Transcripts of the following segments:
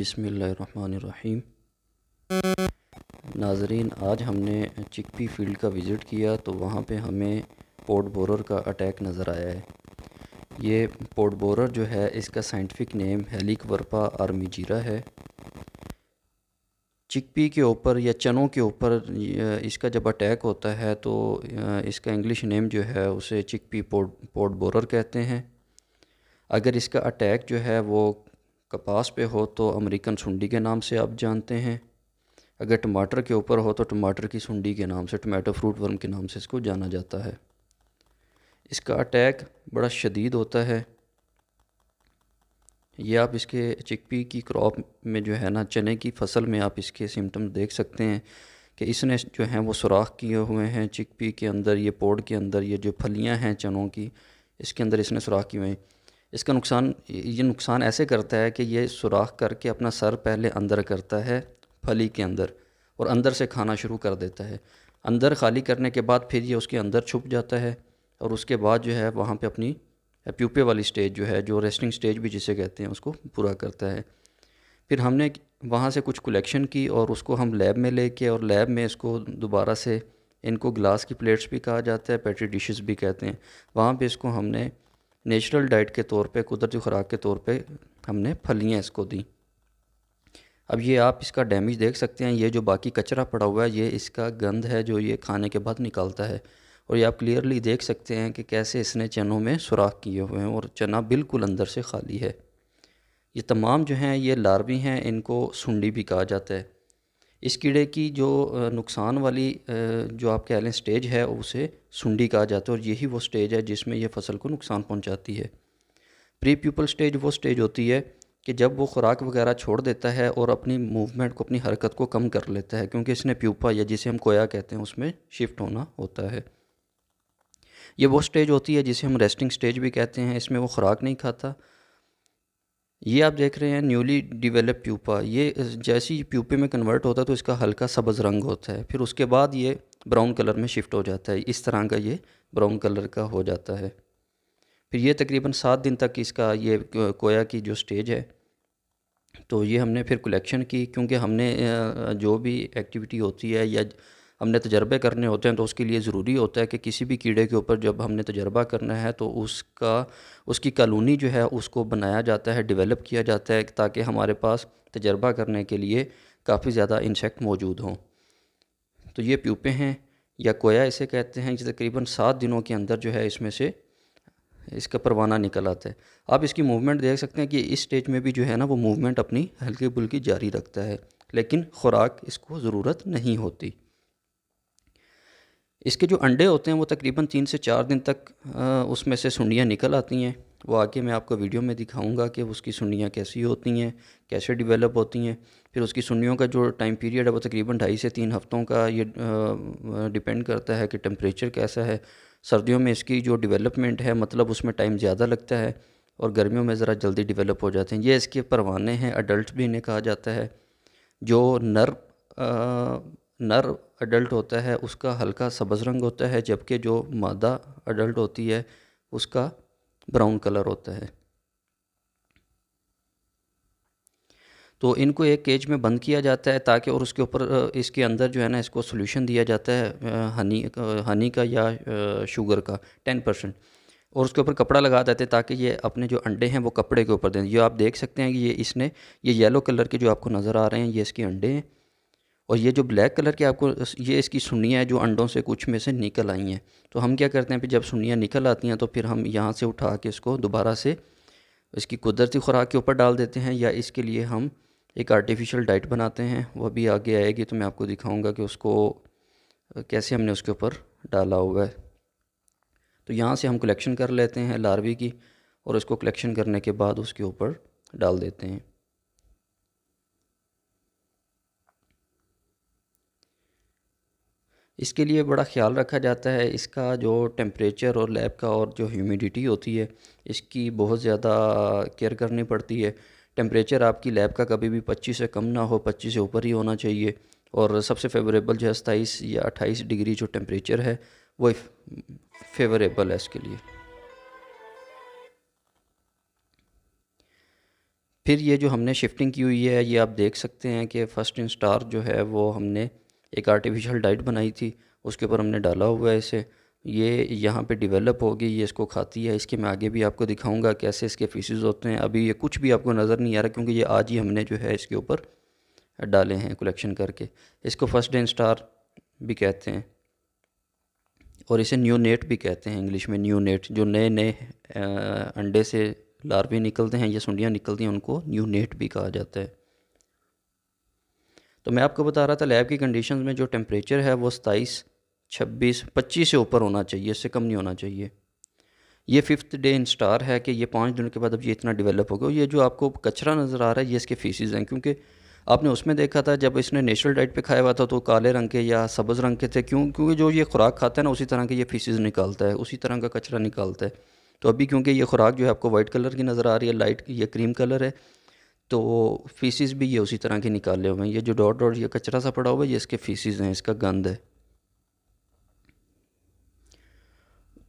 बिसमीम नाजरीन आज हमने चिकपी फील्ड का विज़िट किया तो वहाँ पे हमें पोर्ट बोरर का अटैक नज़र आया है ये पोर्ट बोरर जो है इसका साइंटिफिक नेम हेलिक वर्पा आर्मीजीरा है चिकपी के ऊपर या चनों के ऊपर इसका जब अटैक होता है तो इसका इंग्लिश नेम जो है उसे चिकपी पोर्ट पोर्ट बोरर कहते हैं अगर इसका अटैक जो है वो कपास पे हो तो अमेरिकन सुंडी के नाम से आप जानते हैं अगर टमाटर के ऊपर हो तो टमाटर की सुंडी के नाम से टमाटो फ्रूट वर्म के नाम से इसको जाना जाता है इसका अटैक बड़ा शदीद होता है यह आप इसके चिकपी की क्रॉप में जो है ना चने की फसल में आप इसके सिम्टम्स देख सकते हैं कि इसने जो है वो सुराख किए हुए हैं चिकपी के अंदर ये पोड़ के अंदर ये जो फलियां हैं चनों की इसके अंदर इसने सुराख किए हुए हैं इसका नुकसान ये नुकसान ऐसे करता है कि ये सुराख करके अपना सर पहले अंदर करता है फली के अंदर और अंदर से खाना शुरू कर देता है अंदर खाली करने के बाद फिर ये उसके अंदर छुप जाता है और उसके बाद जो है वहाँ पे अपनी प्यूपे वाली स्टेज जो है जो रेस्टिंग स्टेज भी जिसे कहते हैं उसको पूरा करता है फिर हमने वहाँ से कुछ कलेक्शन की और उसको हम लैब में लेके और लैब में इसको दोबारा से इनको ग्लास की प्लेट्स भी कहा जाता है पेट्री डिशेस भी कहते हैं वहाँ पे इसको हमने नेचुरल डाइट के तौर पे कुदरती खुराक के तौर पे हमने फलियाँ इसको दी अब ये आप इसका डैमेज देख सकते हैं ये जो बाकी कचरा पड़ा हुआ है ये इसका गंद है जो ये खाने के बाद निकालता है और ये आप क्लियरली देख सकते हैं कि कैसे इसने चनों में सुराख किए हुए हैं और चना बिल्कुल अंदर से खाली है ये तमाम जो हैं ये लार्वी हैं इनको सुंडी भी कहा जाता है इस कीड़े की जो नुकसान वाली जो आप कह लें स्टेज है उसे सुंडी कहा जाता है और यही वो स्टेज है जिसमें यह फसल को नुकसान पहुंचाती है प्री प्यूपल स्टेज वो स्टेज होती है कि जब वो खुराक वगैरह छोड़ देता है और अपनी मूवमेंट को अपनी हरकत को कम कर लेता है क्योंकि इसने प्यूपा या जिसे हम कोया कहते हैं उसमें शिफ्ट होना होता है ये वो स्टेज होती है जिसे हम रेस्टिंग स्टेज भी कहते हैं इसमें वो खुराक नहीं खाता ये आप देख रहे हैं न्यूली डिवेलप प्यूपा ये जैसे ही प्यूपे में कन्वर्ट होता है तो इसका हल्का सब्ज़ रंग होता है फिर उसके बाद ये ब्राउन कलर में शिफ्ट हो जाता है इस तरह का ये ब्राउन कलर का हो जाता है फिर ये तकरीबन सात दिन तक इसका ये कोया की जो स्टेज है तो ये हमने फिर कलेक्शन की क्योंकि हमने जो भी एक्टिविटी होती है या हमने तजर्बे करने होते हैं तो उसके लिए ज़रूरी होता है कि किसी भी कीड़े के ऊपर जब हमने तजर्बा करना है तो उसका उसकी कॉलोनी जो है उसको बनाया जाता है डेवलप किया जाता है ताकि हमारे पास तजर्बा करने के लिए काफ़ी ज़्यादा इंसेक्ट मौजूद हों तो ये प्यूपे हैं या कोया इसे कहते हैं तकरीबन सात दिनों के अंदर जो है इसमें से इसका परवाना निकल आता है आप इसकी मूवमेंट देख सकते हैं कि इस स्टेज में भी जो है ना वो मूवमेंट अपनी हल्की बुल्की जारी रखता है लेकिन ख़ुराक इसको ज़रूरत नहीं होती इसके जो अंडे होते हैं वो तकरीबन तीन से चार दिन तक उसमें से सुंडियाँ निकल आती हैं वो आगे मैं आपको वीडियो में दिखाऊंगा कि उसकी सुंडियाँ कैसी होती हैं कैसे डिवेलप होती हैं फिर उसकी सुंडियों का जो टाइम पीरियड है वो तकरीबन ढाई से तीन हफ़्तों का ये डिपेंड करता है कि टेम्परेचर कैसा है सर्दियों में इसकी जो डिवेलपमेंट है मतलब उसमें टाइम ज़्यादा लगता है और गर्मियों में ज़रा जल्दी डिवेलप हो जाते हैं ये इसके परवाने हैं अडल्ट भी इन्हें कहा जाता है जो नर नर अडल्ट होता है उसका हल्का सब्ज़ रंग होता है जबकि जो मादा अडल्ट होती है उसका ब्राउन कलर होता है तो इनको एक केज में बंद किया जाता है ताकि और उसके ऊपर इसके अंदर जो है ना इसको सोल्यूशन दिया जाता है हनी हनी का या शुगर का टेन परसेंट और उसके ऊपर कपड़ा लगा देते हैं ताकि ये अपने जो अंडे हैं वो कपड़े के ऊपर दें ये आप देख सकते हैं कि ये इसने ये येलो कलर के जो आपको नज़र आ रहे हैं ये इसके अंडे हैं और ये जो ब्लैक कलर की आपको ये इसकी सुनियाँ है जो अंडों से कुछ में से निकल आई हैं तो हम क्या करते हैं फिर जब सुनियाँ निकल आती हैं तो फिर हम यहाँ से उठा के इसको दोबारा से इसकी कुदरती खुराक के ऊपर डाल देते हैं या इसके लिए हम एक आर्टिफिशियल डाइट बनाते हैं वह भी आगे आएगी तो मैं आपको दिखाऊँगा कि उसको कैसे हमने उसके ऊपर डाला हुआ है तो यहाँ से हम कलेक्शन कर लेते हैं लारवी की और उसको कलेक्शन करने के बाद उसके ऊपर डाल देते हैं इसके लिए बड़ा ख्याल रखा जाता है इसका जो टेम्परेचर और लैब का और जो ह्यूमिडिटी होती है इसकी बहुत ज़्यादा केयर करनी पड़ती है टेम्परेचर आपकी लैब का कभी भी 25 से कम ना हो 25 से ऊपर ही होना चाहिए और सबसे फेवरेबल जो है सताईस या अट्ठाईस डिग्री जो टेम्परेचर है वो फेवरेबल है इसके लिए फिर ये जो हमने शिफ्टिंग की हुई है ये आप देख सकते हैं कि फ़र्स्ट इंस्टार जो है वो हमने एक आर्टिफिशियल डाइट बनाई थी उसके ऊपर हमने डाला हुआ है इसे ये यहाँ पे डेवलप होगी ये इसको खाती है इसके मैं आगे भी आपको दिखाऊंगा कैसे इसके फीसिस होते हैं अभी ये कुछ भी आपको नज़र नहीं आ रहा क्योंकि ये आज ही हमने जो है इसके ऊपर डाले हैं कलेक्शन करके इसको फर्स्ट डे स्टार भी कहते हैं और इसे न्यू नेट भी कहते हैं इंग्लिश में न्यू नेट जो नए नए अंडे से लार्वे निकलते हैं या सुंडियाँ निकलती हैं उनको न्यू नेट भी कहा जाता है तो मैं आपको बता रहा था लैब की कंडीशन में जो टेम्परेचर है वो सताईस छब्बीस पच्चीस से ऊपर होना चाहिए इससे कम नहीं होना चाहिए ये फिफ्थ डे इन स्टार है कि ये पाँच दिनों के बाद अब ये इतना डेवलप होगा ये जो आपको कचरा नज़र आ रहा है ये इसके फीसिस हैं क्योंकि आपने उसमें देखा था जब इसने नेचुरल डाइट पे खाया हुआ था तो काले रंग के या सब्ज़ रंग के थे क्यों क्योंकि जो ये खुराक खाता है ना उसी तरह के ये फीसिस निकालता है उसी तरह का कचरा निकालता है तो अभी क्योंकि ये खुराक जो है आपको वाइट कलर की नज़र आ रही है लाइट ये क्रीम कलर है तो फीसिस भी ये उसी तरह के निकाले हुए हैं ये जो डॉट डॉट ये कचरा सा पड़ा हुआ है ये इसके फीसिस हैं इसका गंद है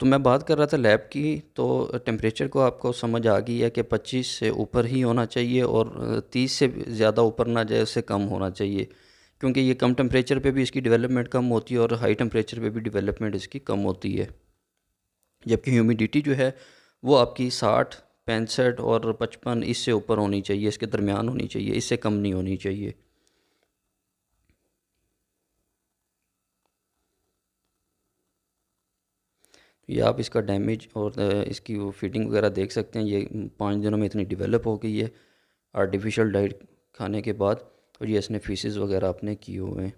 तो मैं बात कर रहा था लैब की तो टेम्परेचर को आपको समझ आ गई है कि 25 से ऊपर ही होना चाहिए और 30 से ज़्यादा ऊपर ना जाए उससे कम होना चाहिए क्योंकि ये कम टेम्परेचर पे भी इसकी डेवलपमेंट कम होती है और हाई टेम्परेचर पे भी डेवलपमेंट इसकी कम होती है जबकि ह्यूमिडिटी जो है वो आपकी साठ पैंसठ और पचपन इससे ऊपर होनी चाहिए इसके दरमियान होनी चाहिए इससे कम नहीं होनी चाहिए ये आप इसका डैमेज और इसकी वो फिटिंग वगैरह देख सकते हैं ये पाँच दिनों में इतनी डेवलप हो गई है आर्टिफिशियल डाइट खाने के बाद और ये इसने फीसिस वगैरह अपने किए हुए हैं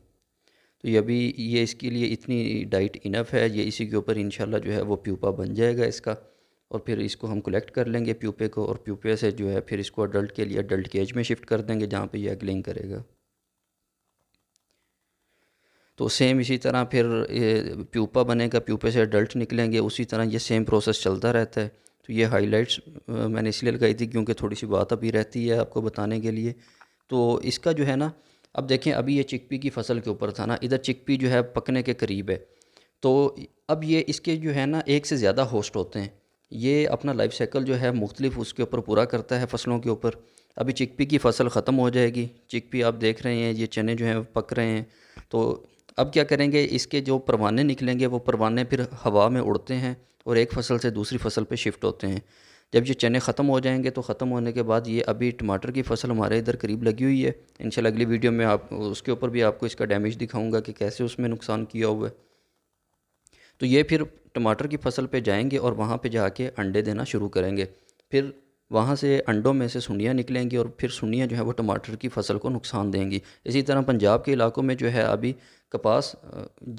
तो ये अभी ये इसके लिए इतनी डाइट इनफ है ये इसी के ऊपर इन जो है वो प्यूपा बन जाएगा इसका और फिर इसको हम कलेक्ट कर लेंगे प्यूपे को और प्यूपे से जो है फिर इसको अडल्ट के लिए अडल्ट के एज में शिफ्ट कर देंगे जहाँ पे ये एगलिंग करेगा तो सेम इसी तरह फिर प्यूपा बनेगा प्यूपे से अडल्ट निकलेंगे उसी तरह ये सेम प्रोसेस चलता रहता है तो ये हाइलाइट्स मैंने इसलिए लगाई थी क्योंकि थोड़ी सी बात अभी रहती है आपको बताने के लिए तो इसका जो है ना अब देखें अभी ये चिकपी की फसल के ऊपर था ना इधर चिकपी जो है पकने के करीब है तो अब ये इसके जो है ना एक से ज़्यादा होस्ट होते हैं ये अपना लाइफ साइकिल जो है मुख्तलिफ उसके ऊपर पूरा करता है फसलों के ऊपर अभी चिकपी की फसल ख़त्म हो जाएगी चिकपी आप देख रहे हैं ये चने जो हैं पक रहे हैं तो अब क्या करेंगे इसके जो परवाने निकलेंगे वो परवाने फिर हवा में उड़ते हैं और एक फसल से दूसरी फसल पे शिफ्ट होते हैं जब ये चने ख़त्म हो जाएंगे तो ख़त्म होने के बाद ये अभी टमाटर की फसल हमारे इधर करीब लगी हुई है इन अगली वीडियो में आप उसके ऊपर भी आपको इसका डैमेज दिखाऊँगा कि कैसे उसमें नुकसान किया हुआ है तो ये फिर टमाटर की फसल पे जाएंगे और वहाँ पे जाके अंडे देना शुरू करेंगे फिर वहाँ से अंडों में से सुंडियाँ निकलेंगी और फिर सुंडियाँ जो है वो टमाटर की फसल को नुकसान देंगी इसी तरह पंजाब के इलाकों में जो है अभी कपास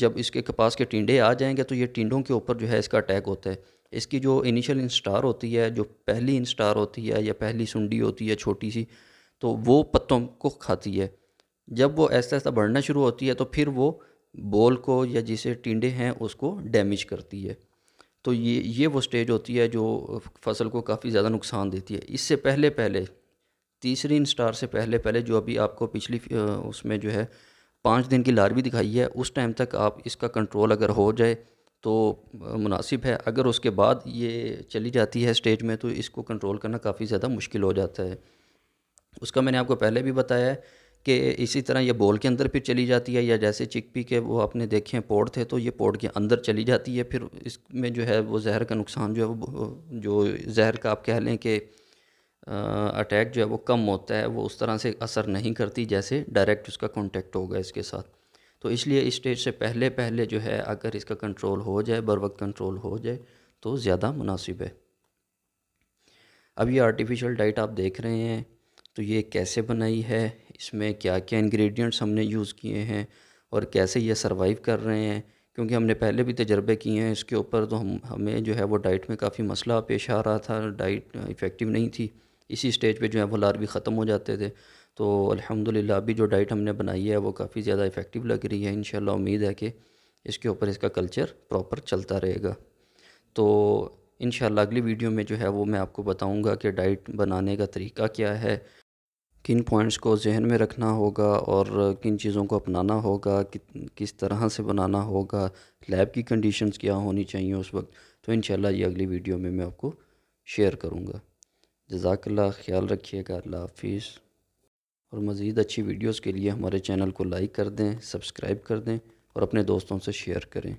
जब इसके कपास के टिंडे आ जाएंगे तो ये टिंडों के ऊपर जो है इसका अटैक होता है इसकी जो इनिशियल इंस्टार होती है जो पहली इंस्टार होती है या पहली सुंडी होती है छोटी सी तो वो पत्तों को खाती है जब वो ऐसा ऐसा बढ़ना शुरू होती है तो फिर वो बॉल को या जिसे टिंडे हैं उसको डैमेज करती है तो ये ये वो स्टेज होती है जो फसल को काफ़ी ज़्यादा नुकसान देती है इससे पहले पहले तीसरी इंस्टार से पहले पहले जो अभी आपको पिछली उसमें जो है पाँच दिन की भी दिखाई है उस टाइम तक आप इसका कंट्रोल अगर हो जाए तो मुनासिब है अगर उसके बाद ये चली जाती है स्टेज में तो इसको कंट्रोल करना काफ़ी ज़्यादा मुश्किल हो जाता है उसका मैंने आपको पहले भी बताया है कि इसी तरह ये बोल के अंदर फिर चली जाती है या जैसे चिकपी के वो आपने देखे हैं पोड़ थे तो ये पोड़ के अंदर चली जाती है फिर इसमें जो है वो जहर का नुकसान जो है वो जो जहर का आप कह लें कि अटैक जो है वो कम होता है वो उस तरह से असर नहीं करती जैसे डायरेक्ट उसका कॉन्टेक्ट होगा इसके साथ तो इसलिए इस स्टेज से पहले पहले जो है अगर इसका कंट्रोल हो जाए बर वक्त कंट्रोल हो जाए तो ज़्यादा मुनासिब है अब ये आर्टिफिशियल डाइट आप देख रहे हैं तो ये कैसे बनाई है इसमें क्या क्या इंग्रेडिएंट्स हमने यूज़ किए हैं और कैसे ये सरवाइव कर रहे हैं क्योंकि हमने पहले भी तजर्बे किए हैं इसके ऊपर तो हम हमें जो है वो डाइट में काफ़ी मसला पेश आ रहा था डाइट इफ़ेक्टिव नहीं थी इसी स्टेज पे जो है वो लार भी ख़त्म हो जाते थे तो अल्हम्दुलिल्लाह अभी जो डाइट हमने बनाई है वो काफ़ी ज़्यादा इफ़ेक्टिव लग रही है इन उम्मीद है कि इसके ऊपर इसका कल्चर प्रॉपर चलता रहेगा तो इन अगली वीडियो में जो है वो मैं आपको बताऊँगा कि डाइट बनाने का तरीका क्या है किन पॉइंट्स को जहन में रखना होगा और किन चीज़ों को अपनाना होगा कि, किस तरह से बनाना होगा लैब की कंडीशंस क्या होनी चाहिए उस वक्त तो इन ये अगली वीडियो में मैं आपको शेयर करूँगा जजाकल्ला ख्याल रखिएगा अल्लाह हाफिज़ और मज़ीद अच्छी वीडियोज़ के लिए हमारे चैनल को लाइक कर दें सब्सक्राइब कर दें और अपने दोस्तों से शेयर करें